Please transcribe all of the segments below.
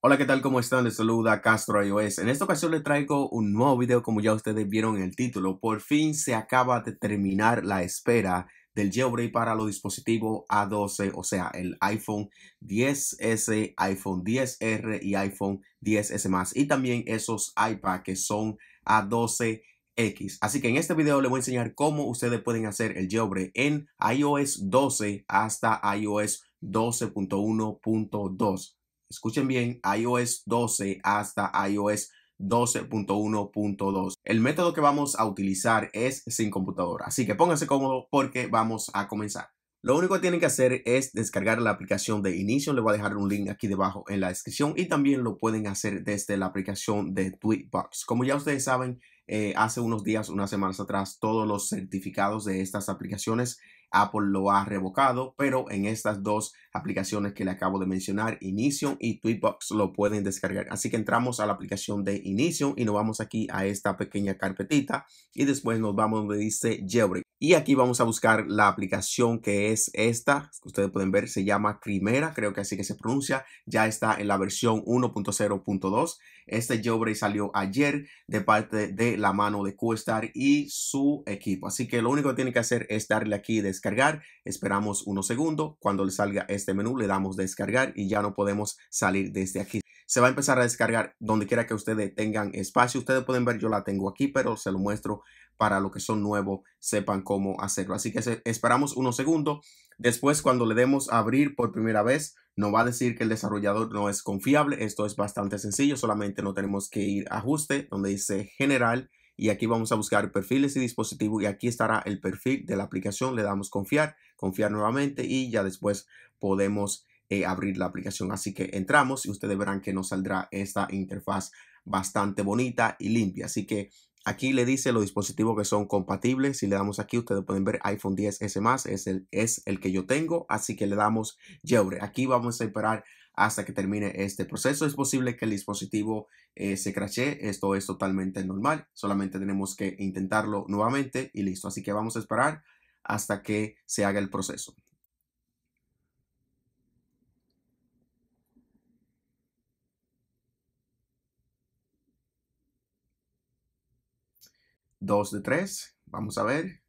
Hola, ¿qué tal? ¿Cómo están? Les saluda Castro iOS. En esta ocasión les traigo un nuevo video, como ya ustedes vieron en el título. Por fin se acaba de terminar la espera del jailbreak para los dispositivos A12, o sea, el iPhone 10S, iPhone 10R y iPhone 10S Y también esos iPad que son A12 X. Así que en este video les voy a enseñar cómo ustedes pueden hacer el jailbreak en iOS 12 hasta iOS 12.1.2 escuchen bien, iOS 12 hasta iOS 12.1.2. El método que vamos a utilizar es sin computadora, así que pónganse cómodo porque vamos a comenzar. Lo único que tienen que hacer es descargar la aplicación de inicio Le voy a dejar un link aquí debajo en la descripción y también lo pueden hacer desde la aplicación de Tweetbox. Como ya ustedes saben, eh, hace unos días, unas semanas atrás, todos los certificados de estas aplicaciones Apple lo ha revocado, pero en estas dos aplicaciones que le acabo de mencionar, Inicio y Tweetbox, lo pueden descargar. Así que entramos a la aplicación de Inicio y nos vamos aquí a esta pequeña carpetita y después nos vamos donde dice Jailbreak. Y aquí vamos a buscar la aplicación que es esta, que ustedes pueden ver, se llama Primera, creo que así que se pronuncia, ya está en la versión 1.0.2. Este jailbreak salió ayer de parte de la mano de QStar y su equipo. Así que lo único que tienen que hacer es darle aquí descargar, esperamos unos segundos, cuando le salga este menú le damos descargar y ya no podemos salir desde este aquí se va a empezar a descargar donde quiera que ustedes tengan espacio. Ustedes pueden ver, yo la tengo aquí, pero se lo muestro para lo que son nuevos sepan cómo hacerlo. Así que esperamos unos segundos. Después, cuando le demos abrir por primera vez, no va a decir que el desarrollador no es confiable. Esto es bastante sencillo, solamente no tenemos que ir a ajuste, donde dice general. Y aquí vamos a buscar perfiles y dispositivos, y aquí estará el perfil de la aplicación. Le damos confiar, confiar nuevamente y ya después podemos eh, abrir la aplicación. Así que entramos y ustedes verán que nos saldrá esta interfaz bastante bonita y limpia. Así que Aquí le dice los dispositivos que son compatibles. Si le damos aquí, ustedes pueden ver iPhone 10S es el, es el que yo tengo. Así que le damos yure Aquí vamos a esperar hasta que termine este proceso. Es posible que el dispositivo eh, se crashe. Esto es totalmente normal. Solamente tenemos que intentarlo nuevamente y listo. Así que vamos a esperar hasta que se haga el proceso. 2 de 3. Vamos a ver.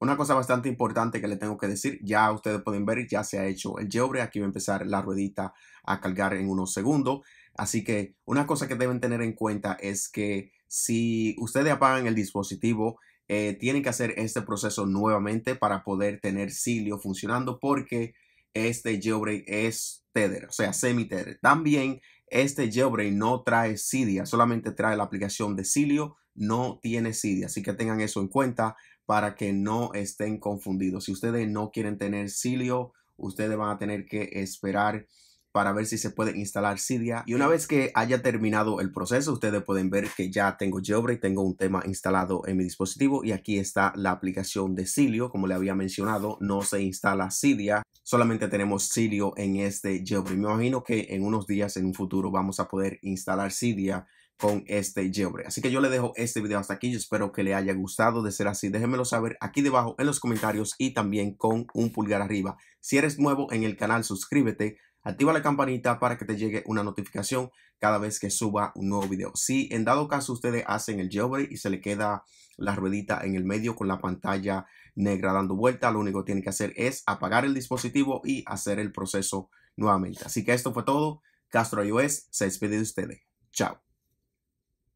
Una cosa bastante importante que le tengo que decir, ya ustedes pueden ver, ya se ha hecho el geobre. Aquí va a empezar la ruedita a cargar en unos segundos. Así que una cosa que deben tener en cuenta es que si ustedes apagan el dispositivo, eh, tienen que hacer este proceso nuevamente para poder tener Cilio funcionando porque este jailbreak es tether, o sea, semi-tether. También este jailbreak no trae Cydia, solamente trae la aplicación de Cilio, no tiene Cydia, así que tengan eso en cuenta para que no estén confundidos. Si ustedes no quieren tener Cilio, ustedes van a tener que esperar para ver si se puede instalar Cydia. Y una vez que haya terminado el proceso, ustedes pueden ver que ya tengo y tengo un tema instalado en mi dispositivo y aquí está la aplicación de Cilio. Como le había mencionado, no se instala Cydia, solamente tenemos Cilio en este Jailbreak. Me imagino que en unos días, en un futuro, vamos a poder instalar Cydia con este Jailbreak. Así que yo le dejo este video hasta aquí. Yo espero que le haya gustado. De ser así, déjenmelo saber aquí debajo en los comentarios y también con un pulgar arriba. Si eres nuevo en el canal, suscríbete activa la campanita para que te llegue una notificación cada vez que suba un nuevo video. Si en dado caso ustedes hacen el jailbreak y se le queda la ruedita en el medio con la pantalla negra dando vuelta, lo único que tienen que hacer es apagar el dispositivo y hacer el proceso nuevamente. Así que esto fue todo. Castro iOS se despide de ustedes. Chao.